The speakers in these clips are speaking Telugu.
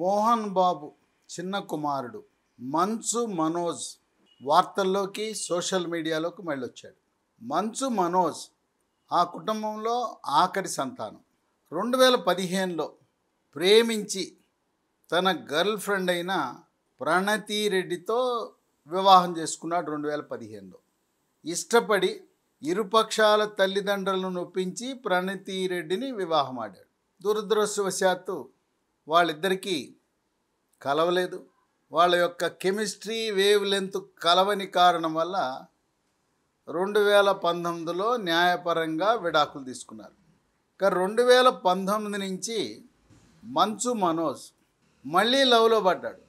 మోహన్ బాబు చిన్న కుమారుడు మంచు మనోజ్ వార్తల్లోకి సోషల్ మీడియాలోకి మళ్ళొచ్చాడు మంచు మనోజ్ ఆ కుటుంబంలో ఆఖరి సంతానం రెండు వేల పదిహేనులో ప్రేమించి తన గర్ల్ ఫ్రెండ్ అయిన ప్రణతి రెడ్డితో వివాహం చేసుకున్నాడు రెండు వేల పదిహేనులో ఇష్టపడి ఇరుపక్షాల తల్లిదండ్రులను నొప్పించి ప్రణతి రెడ్డిని వివాహమాడాడు దురదృష్టవశాత్తు వాళ్ళిద్దరికీ కలవలేదు వాళ్ళ యొక్క కెమిస్ట్రీ వేవ్ లెంత్ కలవని కారణం వల్ల రెండు వేల పంతొమ్మిదిలో న్యాయపరంగా విడాకులు తీసుకున్నారు ఇక రెండు వేల పంతొమ్మిది నుంచి మంచు మనోజ్ మళ్ళీ లవ్లో పడ్డాడు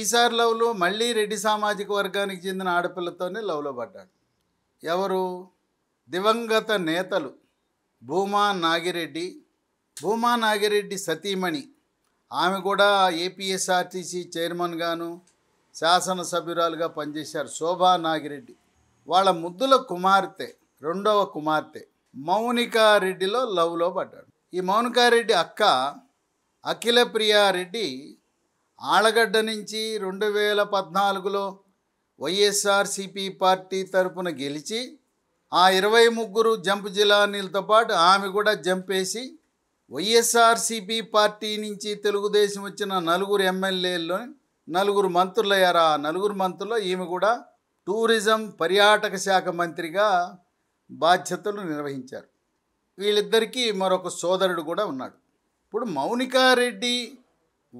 ఈసారి లవ్లో మళ్ళీ రెడ్డి సామాజిక వర్గానికి చెందిన ఆడపిల్లతోనే లవ్లో పడ్డాడు ఎవరు దివంగత నేతలు భూమా నాగిరెడ్డి భూమా నాగిరెడ్డి సతీమణి ఆమె కూడా ఏపీఎస్ఆర్టీసీ చైర్మన్గాను శాసనసభ్యురాలుగా పనిచేశారు శోభా నాగిరెడ్డి వాళ్ళ ముద్దుల కుమార్తె రెండవ కుమార్తె మౌనికారెడ్డిలో లవ్లో పడ్డాడు ఈ మౌనికారెడ్డి అక్క అఖిలప్రియారెడ్డి ఆళగడ్డ నుంచి రెండు వేల పద్నాలుగులో వైఎస్ఆర్సిపి పార్టీ తరపున గెలిచి ఆ ఇరవై ముగ్గురు జంప్ జిల్లా నీళ్ళతో పాటు ఆమె కూడా జంపేసి వైఎస్ఆర్సిపి పార్టీ నుంచి తెలుగుదేశం వచ్చిన నలుగురు ఎమ్మెల్యేల్లో నలుగురు మంత్రులు ఆ నలుగురు మంత్రుల్లో ఈమె కూడా టూరిజం పర్యాటక శాఖ మంత్రిగా బాధ్యతలు నిర్వహించారు వీళ్ళిద్దరికీ మరొక సోదరుడు కూడా ఉన్నాడు ఇప్పుడు మౌనికారెడ్డి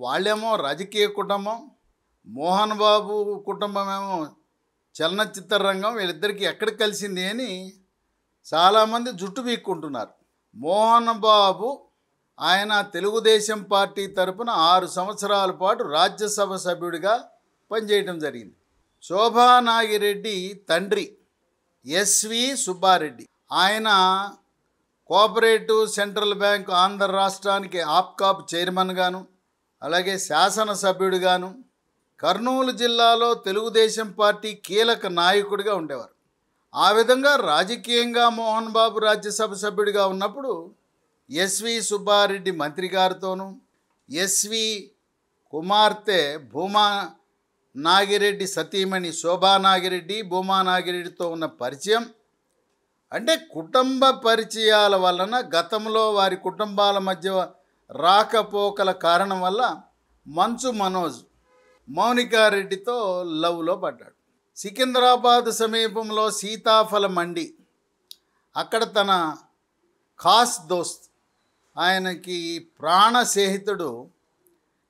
వాళ్ళేమో రాజకీయ కుటుంబం మోహన్ బాబు కుటుంబమేమో చలనచిత్ర రంగం వీళ్ళిద్దరికీ ఎక్కడ కలిసింది అని చాలామంది జుట్టు పీక్కుంటున్నారు మోహన్ బాబు ఆయన తెలుగుదేశం పార్టీ తరపున ఆరు సంవత్సరాల పాటు రాజ్యసభ సభ్యుడిగా పనిచేయడం జరిగింది శోభానాగిరెడ్డి తండ్రి ఎస్వి సుబ్బారెడ్డి ఆయన కోఆపరేటివ్ సెంట్రల్ బ్యాంక్ ఆంధ్ర రాష్ట్రానికి ఆప్కాప్ చైర్మన్గాను అలాగే శాసనసభ్యుడిగాను కర్నూలు జిల్లాలో తెలుగుదేశం పార్టీ కీలక నాయకుడిగా ఉండేవారు ఆ విధంగా రాజకీయంగా మోహన్ బాబు రాజ్యసభ సభ్యుడిగా ఉన్నప్పుడు ఎస్వి సుబ్బారెడ్డి మంత్రి గారితోనూ ఎస్వి కుమార్తె భూమా నాగిరెడ్డి సతీమణి శోభా నాగిరెడ్డి భూమా నాగిరెడ్డితో ఉన్న పరిచయం అంటే కుటుంబ పరిచయాల వలన గతంలో వారి కుటుంబాల మధ్య రాకపోకల కారణం వల్ల మంచు మనోజ్ మౌనికారెడ్డితో లవ్లో పడ్డాడు సికింద్రాబాద్ సమీపంలో సీతాఫల మండి అక్కడ తన ఖాస్ దోస్త్ ఆయనకి ప్రాణ స్నేహితుడు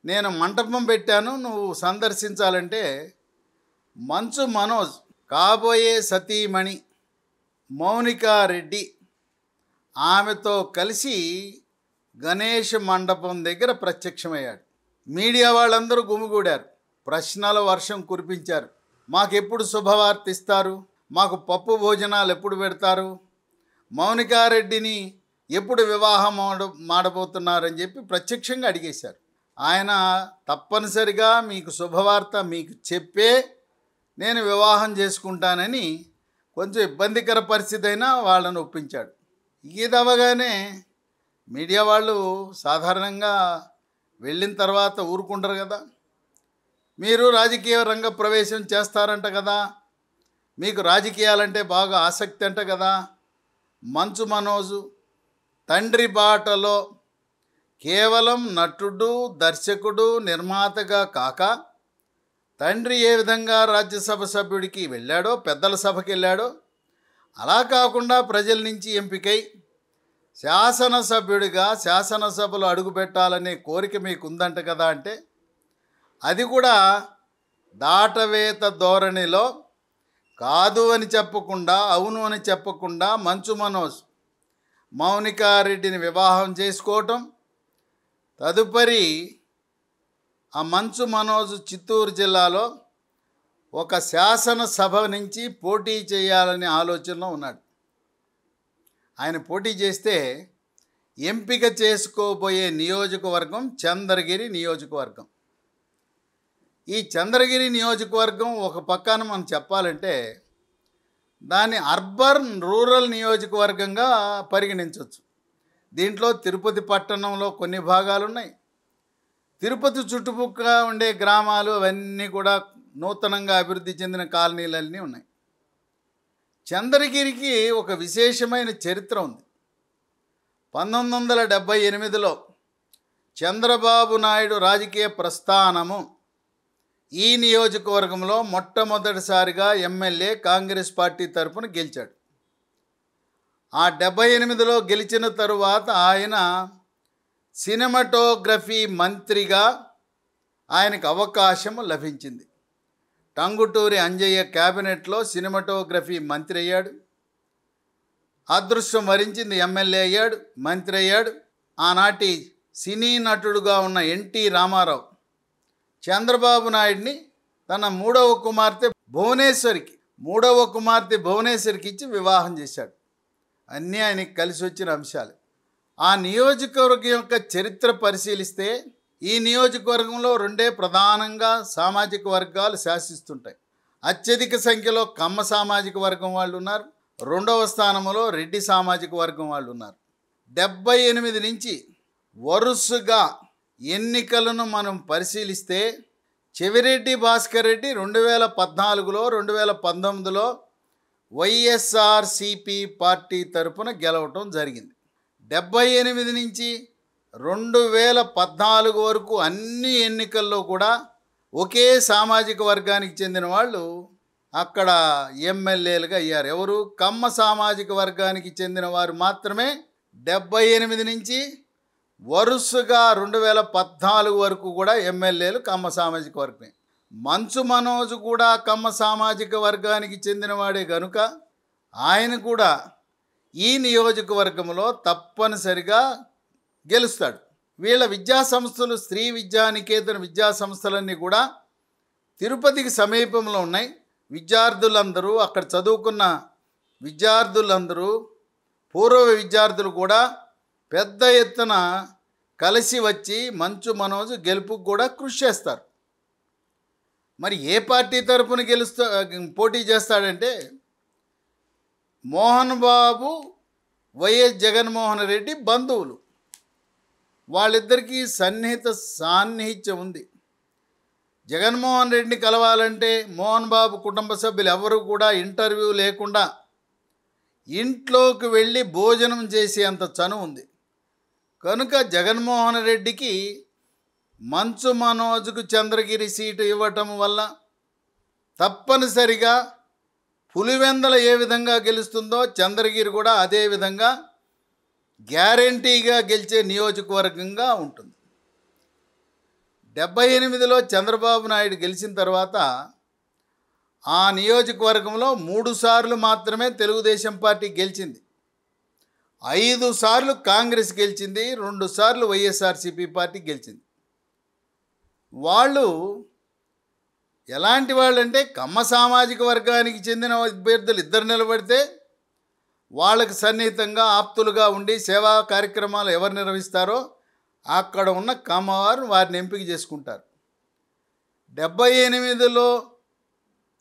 నేను మంటపం పెట్టాను నువ్వు సందర్శించాలంటే మంచు మనోజ్ కాబోయే సతీమణి మౌనికారెడ్డి ఆమెతో కలిసి గణేష్ మండపం దగ్గర ప్రత్యక్షమయ్యాడు మీడియా వాళ్ళందరూ గుమిగూడారు ప్రశ్నల వర్షం కురిపించారు మాకెప్పుడు శుభవార్త ఇస్తారు మాకు పప్పు భోజనాలు ఎప్పుడు పెడతారు మౌనికారెడ్డిని ఎప్పుడు వివాహం మాడబోతున్నారని చెప్పి ప్రత్యక్షంగా అడిగేశారు ఆయన తప్పనిసరిగా మీకు శుభవార్త మీకు చెప్పే నేను వివాహం చేసుకుంటానని కొంచెం ఇబ్బందికర పరిస్థితి అయినా వాళ్ళని ఒప్పించాడు ఇదవగానే మీడియా వాళ్ళు సాధారణంగా వెళ్ళిన తర్వాత ఊరుకుంటారు కదా మీరు రాజకీయ రంగ ప్రవేశం చేస్తారంట కదా మీకు రాజకీయాలంటే బాగా ఆసక్తి అంట కదా మంచు మనోజు తండ్రి బాటలో కేవలం నటుడు దర్శకుడు నిర్మాతగా కాక తండ్రి ఏ విధంగా రాజ్యసభ సభ్యుడికి వెళ్ళాడో పెద్దల సభకి వెళ్ళాడో అలా కాకుండా ప్రజల నుంచి ఎంపికై శాసనసభ్యుడిగా శాసనసభలో అడుగుపెట్టాలనే కోరిక మీకు ఉందంట కదా అంటే అది కూడా దాటవేత ధోరణిలో కాదు అని చెప్పకుండా అవును అని చెప్పకుండా మంచు మనోజ్ మౌనికారెడ్డిని వివాహం చేసుకోవటం తదుపరి ఆ మంచు మనోజ్ చిత్తూరు జిల్లాలో ఒక శాసనసభ నుంచి పోటీ చేయాలనే ఆలోచనలో ఉన్నాడు ఆయన పోటీ చేస్తే ఎంపిక చేసుకోబోయే నియోజకవర్గం చంద్రగిరి నియోజకవర్గం ఈ చంద్రగిరి నియోజకవర్గం ఒక పక్కన మనం చెప్పాలంటే దాన్ని అర్బన్ రూరల్ నియోజకవర్గంగా పరిగణించవచ్చు దీంట్లో తిరుపతి పట్టణంలో కొన్ని భాగాలు ఉన్నాయి తిరుపతి చుట్టుపక్కల ఉండే గ్రామాలు అవన్నీ కూడా నూతనంగా అభివృద్ధి చెందిన కాలనీలన్నీ ఉన్నాయి చంద్రగిరికి ఒక విశేషమైన చరిత్ర ఉంది పంతొమ్మిది వందల డెబ్భై ఎనిమిదిలో చంద్రబాబు నాయుడు రాజకీయ ప్రస్థానము ఈ నియోజకవర్గంలో మొట్టమొదటిసారిగా ఎమ్మెల్యే కాంగ్రెస్ పార్టీ తరఫున గెలిచాడు ఆ డెబ్బై ఎనిమిదిలో గెలిచిన తరువాత ఆయన సినిమాటోగ్రఫీ మంత్రిగా ఆయనకు అవకాశం లభించింది టంగుటూరి అంజయ్య క్యాబినెట్లో సినిమాటోగ్రఫీ మంత్రి అయ్యాడు అదృష్టం వరించింది ఎమ్మెల్యే అయ్యాడు మంత్రి అయ్యాడు ఆనాటి సినీ నటుడుగా ఉన్న ఎన్టీ రామారావు చంద్రబాబు నాయుడిని తన మూడవ కుమార్తె భువనేశ్వరికి మూడవ కుమార్తె భువనేశ్వరికి ఇచ్చి వివాహం చేశాడు అన్నీ ఆయనకి కలిసి వచ్చిన అంశాలు ఆ నియోజకవర్గం యొక్క చరిత్ర పరిశీలిస్తే ఈ నియోజకవర్గంలో రెండే ప్రధానంగా సామాజిక వర్గాలు శాసిస్తుంటాయి అత్యధిక సంఖ్యలో కమ్మ సామాజిక వర్గం వాళ్ళు ఉన్నారు రెండవ స్థానంలో రెడ్డి సామాజిక వర్గం వాళ్ళు ఉన్నారు డెబ్బై ఎనిమిది నుంచి వరుసగా ఎన్నికలను మనం పరిశీలిస్తే చెవిరెడ్డి భాస్కర్ రెడ్డి రెండు వేల పద్నాలుగులో రెండు వేల పంతొమ్మిదిలో వైఎస్ఆర్సిపి పార్టీ తరపున గెలవటం జరిగింది డెబ్బై ఎనిమిది నుంచి రెండు వేల పద్నాలుగు వరకు అన్ని ఎన్నికల్లో కూడా ఒకే సామాజిక వర్గానికి చెందిన వాళ్ళు అక్కడ ఎమ్మెల్యేలుగా అయ్యారు ఎవరు కమ్మ సామాజిక వర్గానికి చెందిన వారు మాత్రమే డెబ్బై ఎనిమిది నుంచి వరుసగా రెండు వేల పద్నాలుగు వరకు కూడా ఎమ్మెల్యేలు కమ్మ సామాజిక వర్గమే మంచు మనోజ్ కూడా కమ్మ సామాజిక వర్గానికి చెందినవాడే గనుక ఆయన కూడా ఈ నియోజకవర్గంలో తప్పనిసరిగా గెలుస్తాడు వీళ్ళ విద్యా సంస్థలు స్త్రీ విద్యానికేతన విద్యా సంస్థలన్నీ కూడా తిరుపతికి సమీపంలో ఉన్నాయి విద్యార్థులందరూ అక్కడ చదువుకున్న విద్యార్థులందరూ పూర్వ విద్యార్థులు కూడా పెద్ద ఎత్తున కలిసి వచ్చి మంచు మనోజ్ గెలుపుకు కూడా కృషి చేస్తారు మరి ఏ పార్టీ తరఫున గెలుస్తా పోటీ చేస్తాడంటే మోహన్ బాబు వైఎస్ జగన్మోహన్ రెడ్డి బంధువులు వాళ్ళిద్దరికీ సన్నిహిత సాన్నిహిత్యం ఉంది జగన్మోహన్ రెడ్డిని కలవాలంటే మోహన్ బాబు కుటుంబ సభ్యులు ఎవరు కూడా ఇంటర్వ్యూ లేకుండా ఇంట్లోకి వెళ్ళి భోజనం చేసేంత చను ఉంది కనుక జగన్మోహన్ రెడ్డికి మంచు మనోజ్కు చంద్రగిరి సీటు ఇవ్వటం వల్ల తప్పనిసరిగా పులివెందల ఏ విధంగా గెలుస్తుందో చంద్రగిరి కూడా అదే విధంగా గ్యారంటీగా గెలిచే నియోజకవర్గంగా ఉంటుంది డెబ్బై ఎనిమిదిలో చంద్రబాబు నాయుడు గెలిచిన తర్వాత ఆ నియోజకవర్గంలో మూడుసార్లు మాత్రమే తెలుగుదేశం పార్టీ గెలిచింది ఐదు సార్లు కాంగ్రెస్ గెలిచింది రెండు సార్లు వైఎస్ఆర్సీపీ పార్టీ గెలిచింది వాళ్ళు ఎలాంటి వాళ్ళంటే కమ్మ సామాజిక వర్గానికి చెందిన అభ్యర్థులు ఇద్దరు నిలబడితే వాళ్ళకు సన్నిహితంగా ఆప్తులుగా ఉండి సేవా కార్యక్రమాలు ఎవరు నిర్వహిస్తారో అక్కడ ఉన్న కమ్మవారు వారిని ఎంపిక చేసుకుంటారు డెబ్బై ఎనిమిదిలో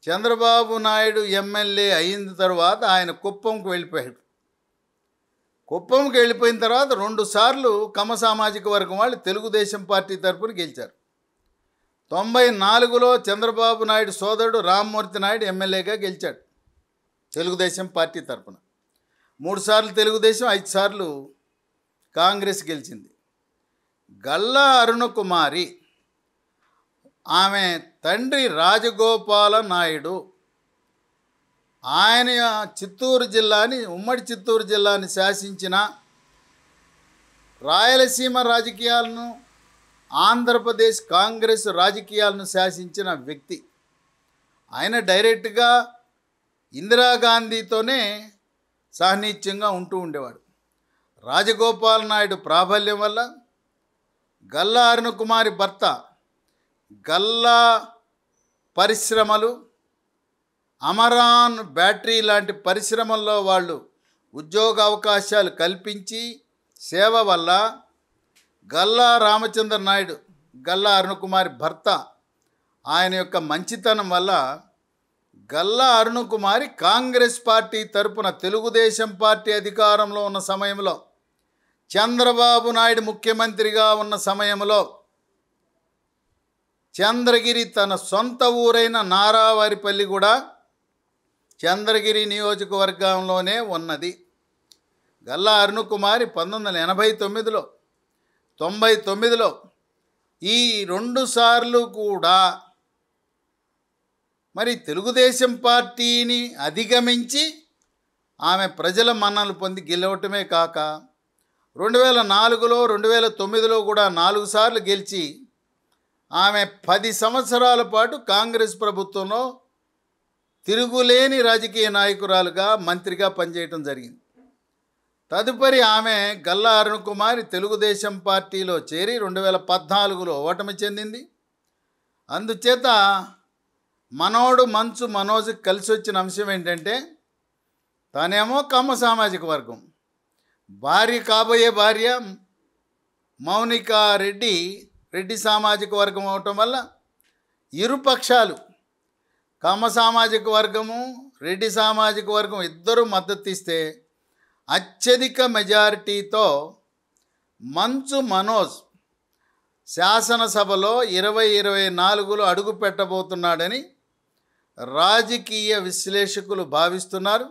చంద్రబాబు నాయుడు ఎమ్మెల్యే అయిన తర్వాత ఆయన కుప్పంకు వెళ్ళిపోయాడు కుప్పంకి వెళ్ళిపోయిన తర్వాత రెండుసార్లు కమ సామాజిక వర్గం వాళ్ళు తెలుగుదేశం పార్టీ తరఫున గెలిచారు తొంభై నాలుగులో చంద్రబాబు నాయుడు సోదరుడు రామ్మూర్తి నాయుడు ఎమ్మెల్యేగా గెలిచాడు తెలుగుదేశం పార్టీ తరఫున మూడుసార్లు తెలుగుదేశం ఐదు సార్లు కాంగ్రెస్ గెలిచింది గల్లా అరుణకుమారి ఆమె తండ్రి రాజగోపాల నాయుడు ఆయన చిత్తూరు జిల్లాని ఉమ్మడి చిత్తూరు జిల్లాని శాసించిన రాయలసీమ రాజకీయాలను ఆంధ్రప్రదేశ్ కాంగ్రెస్ రాజకీయాలను శాసించిన వ్యక్తి ఆయన డైరెక్ట్గా ఇందిరాగాంధీతోనే సాన్నిహిత్యంగా ఉంటూ ఉండేవాడు రాజగోపాల్ నాయుడు ప్రాబల్యం వల్ల గల్లా అరుణకుమారి భర్త గల్లా పరిశ్రమలు అమరాన్ బ్యాటరీ లాంటి పరిశ్రమల్లో వాళ్ళు ఉద్యోగ అవకాశాలు కల్పించి సేవ వల్ల గల్లా రామచంద్ర నాయుడు గల్లా అరుణకుమారి భర్త ఆయన యొక్క మంచితనం వల్ల గల్లా అరుణకుమారి కాంగ్రెస్ పార్టీ తరపున తెలుగుదేశం పార్టీ అధికారంలో ఉన్న సమయంలో చంద్రబాబు నాయుడు ముఖ్యమంత్రిగా ఉన్న సమయంలో చంద్రగిరి తన సొంత ఊరైన నారావారిపల్లి కూడా చంద్రగిరి నియోజకవర్గంలోనే ఉన్నది గల్లా అరుణకుమారి పంతొమ్మిది వందల ఎనభై తొమ్మిదిలో తొంభై తొమ్మిదిలో ఈ రెండు సార్లు కూడా మరి తెలుగుదేశం పార్టీని అధిగమించి ఆమె ప్రజల మన్నలు పొంది గెలవటమే కాక రెండు వేల నాలుగులో రెండు వేల తొమ్మిదిలో కూడా నాలుగు సార్లు గెలిచి ఆమె పది సంవత్సరాల పాటు కాంగ్రెస్ ప్రభుత్వంలో తిరుగులేని రాజకీయ నాయకురాలుగా మంత్రిగా పనిచేయటం జరిగింది తదుపరి ఆమె గల్లా అరుణ్ కుమారి తెలుగుదేశం పార్టీలో చేరి రెండు వేల పద్నాలుగులో ఓటమి చెందింది అందుచేత మనోడు మంచు మనోజ్ కలిసి వచ్చిన అంశం ఏంటంటే తానేమో కమ్మ సామాజిక వర్గం భార్య కాబోయే భార్య మౌనికా రెడ్డి రెడ్డి సామాజిక వర్గం అవటం వల్ల ఇరుపక్షాలు కమ్మ సామాజిక వర్గము రెడ్డి సామాజిక వర్గం ఇద్దరూ మద్దతు ఇస్తే అత్యధిక మెజారిటీతో మంచు మనోజ్ శాసనసభలో ఇరవై ఇరవై నాలుగులో అడుగు పెట్టబోతున్నాడని రాజకీయ విశ్లేషకులు భావిస్తున్నారు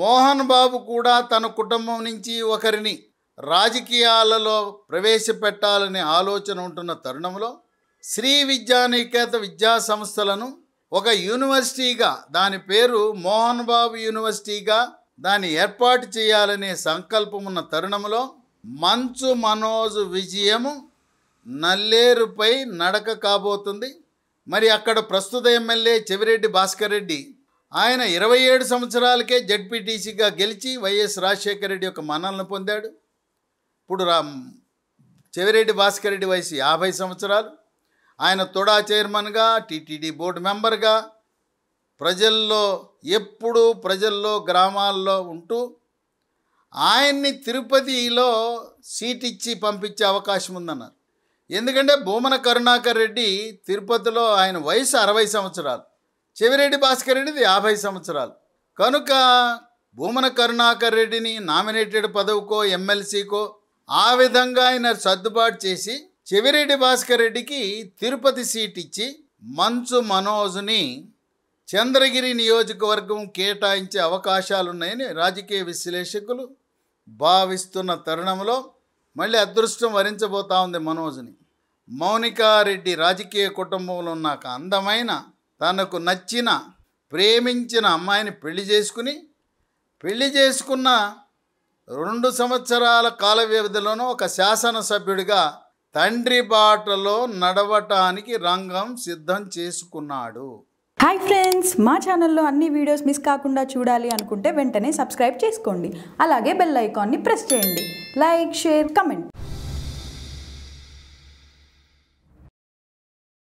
మోహన్ బాబు కూడా తన కుటుంబం నుంచి ఒకరిని రాజకీయాలలో ప్రవేశపెట్టాలనే ఆలోచన ఉంటున్న తరుణంలో శ్రీ విద్యానికేత విద్యా సంస్థలను ఒక యూనివర్సిటీగా దాని పేరు మోహన్ బాబు యూనివర్సిటీగా దాన్ని ఏర్పాటు చేయాలనే సంకల్పం ఉన్న తరుణంలో మంచు మనోజ్ విజయము నల్లేరుపై నడక కాబోతుంది మరి అక్కడ ప్రస్తుత ఎమ్మెల్యే చెవిరెడ్డి భాస్కర్ రెడ్డి ఆయన ఇరవై ఏడు సంవత్సరాలకే జడ్పీటీసీగా గెలిచి వైఎస్ రాజశేఖర రెడ్డి యొక్క మన్నలను పొందాడు ఇప్పుడు రా చెవిరెడ్డి భాస్కర్ రెడ్డి వయసు యాభై సంవత్సరాలు ఆయన తొడా చైర్మన్గా టీటీడీ బోర్డు మెంబర్గా ప్రజల్లో ఎప్పుడూ ప్రజల్లో గ్రామాల్లో ఉంటూ ఆయన్ని తిరుపతిలో సీట్ ఇచ్చి పంపించే అవకాశం ఉందన్నారు ఎందుకంటే భూమన కరుణాకర్ రెడ్డి తిరుపతిలో ఆయన వయసు అరవై సంవత్సరాలు చెవిరెడ్డి భాస్కర్ రెడ్డిది యాభై సంవత్సరాలు కనుక భూమన కరుణాకర్ రెడ్డిని నామినేటెడ్ పదవికో ఎమ్మెల్సీకో ఆ విధంగా ఆయన సర్దుబాటు చేసి చెవిరెడ్డి భాస్కర్ రెడ్డికి తిరుపతి సీట్ ఇచ్చి మంచు మనోజ్ని చంద్రగిరి నియోజకవర్గం కేటాయించే అవకాశాలున్నాయని రాజకీయ విశ్లేషకులు భావిస్తున్న తరుణంలో మళ్ళీ అదృష్టం వరించబోతా ఉంది మనోజ్ని మౌనికారెడ్డి రాజకీయ కుటుంబంలో ఉన్న ఒక అందమైన తనకు నచ్చిన ప్రేమించిన అమ్మాయిని పెళ్లి చేసుకుని పెళ్లి చేసుకున్న రెండు సంవత్సరాల కాల వ్యవధిలోనూ ఒక శాసనసభ్యుడిగా తండ్రి బాటలో నడవటానికి రంగం సిద్ధం చేసుకున్నాడు హాయ్ ఫ్రెండ్స్ మా ఛానల్లో అన్ని వీడియోస్ మిస్ కాకుండా చూడాలి అనుకుంటే వెంటనే సబ్స్క్రైబ్ చేసుకోండి అలాగే బెల్ ఐకాన్ని ప్రెస్ చేయండి లైక్ షేర్ కమెంట్